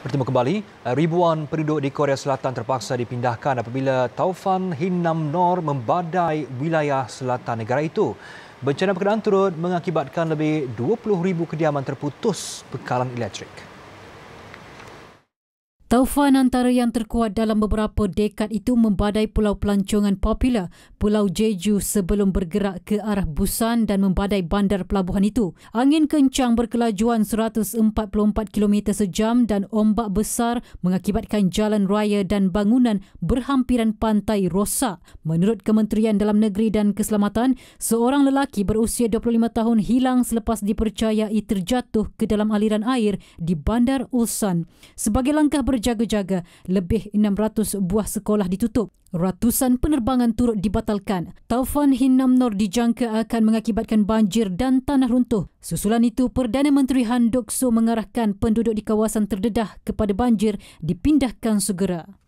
Bertemu kembali, eh, ribuan penduduk di Korea Selatan terpaksa dipindahkan apabila Taufan Hinnam Nor membadai wilayah selatan negara itu. Bencana perkenaan turut mengakibatkan lebih 20,000 kediaman terputus bekalan elektrik. Taufan antara yang terkuat dalam beberapa dekad itu membadai pulau pelancongan popular Pulau Jeju sebelum bergerak ke arah Busan dan membadai bandar pelabuhan itu. Angin kencang berkelajuan 144 km sejam dan ombak besar mengakibatkan jalan raya dan bangunan berhampiran pantai rosak. Menurut Kementerian Dalam Negeri dan Keselamatan, seorang lelaki berusia 25 tahun hilang selepas dipercayai terjatuh ke dalam aliran air di Bandar Ulsan. Sebagai langkah ber- berjaga-jaga, lebih 600 buah sekolah ditutup. Ratusan penerbangan turut dibatalkan. Taufan Hinamnor dijangka akan mengakibatkan banjir dan tanah runtuh. Susulan itu, Perdana Menteri Han Dokso mengarahkan penduduk di kawasan terdedah kepada banjir dipindahkan segera.